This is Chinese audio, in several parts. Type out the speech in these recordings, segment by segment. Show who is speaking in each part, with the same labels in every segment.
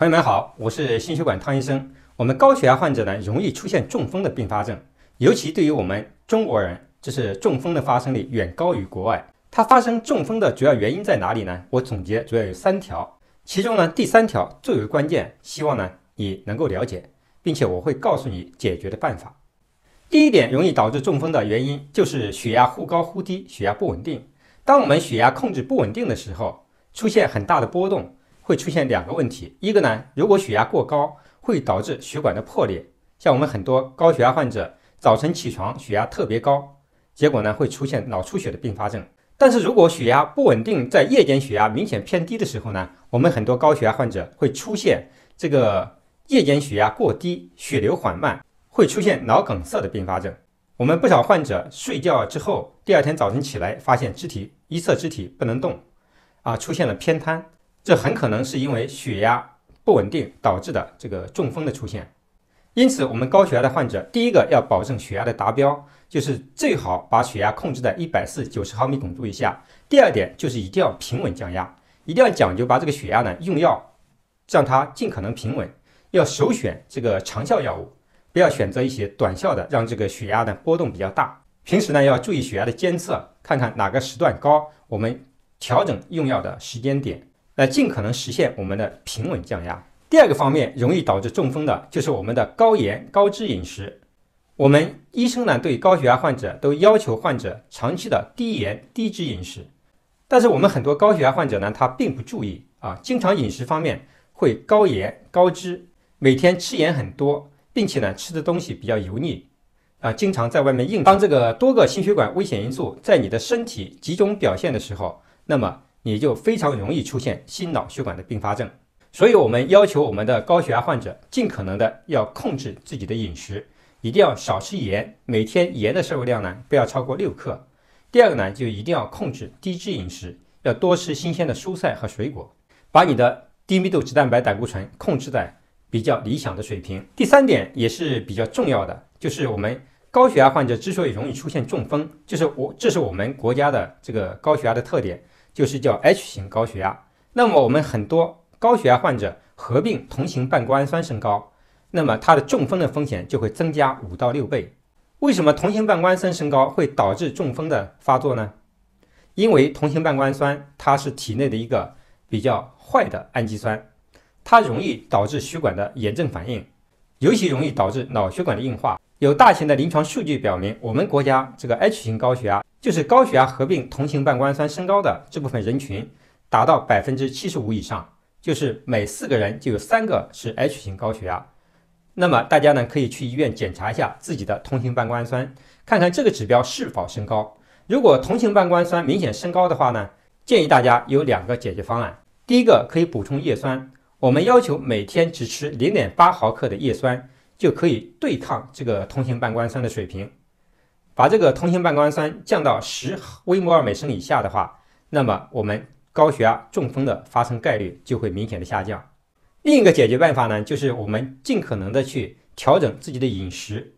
Speaker 1: 朋友们好，我是心血管汤医生。我们高血压患者呢，容易出现中风的并发症，尤其对于我们中国人，这是中风的发生率远高于国外。它发生中风的主要原因在哪里呢？我总结主要有三条，其中呢第三条最为关键，希望呢你能够了解，并且我会告诉你解决的办法。第一点，容易导致中风的原因就是血压忽高忽低，血压不稳定。当我们血压控制不稳定的时候，出现很大的波动。会出现两个问题，一个呢，如果血压过高，会导致血管的破裂，像我们很多高血压患者早晨起床血压特别高，结果呢会出现脑出血的并发症。但是如果血压不稳定，在夜间血压明显偏低的时候呢，我们很多高血压患者会出现这个夜间血压过低，血流缓慢，会出现脑梗塞的并发症。我们不少患者睡觉之后，第二天早晨起来发现肢体一侧肢体不能动，啊，出现了偏瘫。这很可能是因为血压不稳定导致的这个中风的出现。因此，我们高血压的患者，第一个要保证血压的达标，就是最好把血压控制在一百四九十毫米汞柱以下。第二点就是一定要平稳降压，一定要讲究把这个血压呢用药，让它尽可能平稳。要首选这个长效药物，不要选择一些短效的，让这个血压呢波动比较大。平时呢要注意血压的监测，看看哪个时段高，我们调整用药的时间点。来尽可能实现我们的平稳降压。第二个方面容易导致中风的，就是我们的高盐高脂饮食。我们医生呢对高血压患者都要求患者长期的低盐低脂饮食，但是我们很多高血压患者呢他并不注意啊，经常饮食方面会高盐高脂，每天吃盐很多，并且呢吃的东西比较油腻啊，经常在外面应。当这个多个心血管危险因素在你的身体集中表现的时候，那么。你就非常容易出现心脑血管的并发症，所以我们要求我们的高血压患者尽可能的要控制自己的饮食，一定要少吃盐，每天盐的摄入量呢不要超过六克。第二个呢，就一定要控制低脂饮食，要多吃新鲜的蔬菜和水果，把你的低密度脂蛋白胆固醇控制在比较理想的水平。第三点也是比较重要的，就是我们高血压患者之所以容易出现中风，就是我这是我们国家的这个高血压的特点。就是叫 H 型高血压。那么我们很多高血压患者合并同型半胱氨酸升高，那么它的中风的风险就会增加五到六倍。为什么同型半胱氨酸升高会导致中风的发作呢？因为同型半胱氨酸它是体内的一个比较坏的氨基酸，它容易导致血管的炎症反应，尤其容易导致脑血管的硬化。有大型的临床数据表明，我们国家这个 H 型高血压。就是高血压合并同型半胱氨酸升高的这部分人群，达到百分之七十五以上，就是每四个人就有三个是 H 型高血压。那么大家呢可以去医院检查一下自己的同型半胱氨酸，看看这个指标是否升高。如果同型半胱氨酸明显升高的话呢，建议大家有两个解决方案。第一个可以补充叶酸，我们要求每天只吃零点八毫克的叶酸，就可以对抗这个同型半胱氨酸的水平。把这个同型半胱氨酸降到十微摩尔每升以下的话，那么我们高血压中风的发生概率就会明显的下降。另一个解决办法呢，就是我们尽可能的去调整自己的饮食，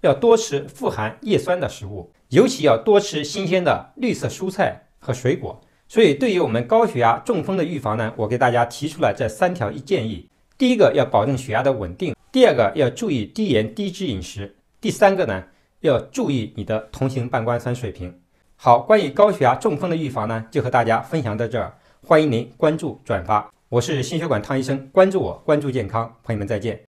Speaker 1: 要多吃富含叶酸的食物，尤其要多吃新鲜的绿色蔬菜和水果。所以对于我们高血压中风的预防呢，我给大家提出了这三条一建议：第一个要保证血压的稳定；第二个要注意低盐低脂饮食；第三个呢。要注意你的同型半胱氨酸水平。好，关于高血压中风的预防呢，就和大家分享到这儿。欢迎您关注转发，我是心血管汤医生，关注我，关注健康。朋友们，再见。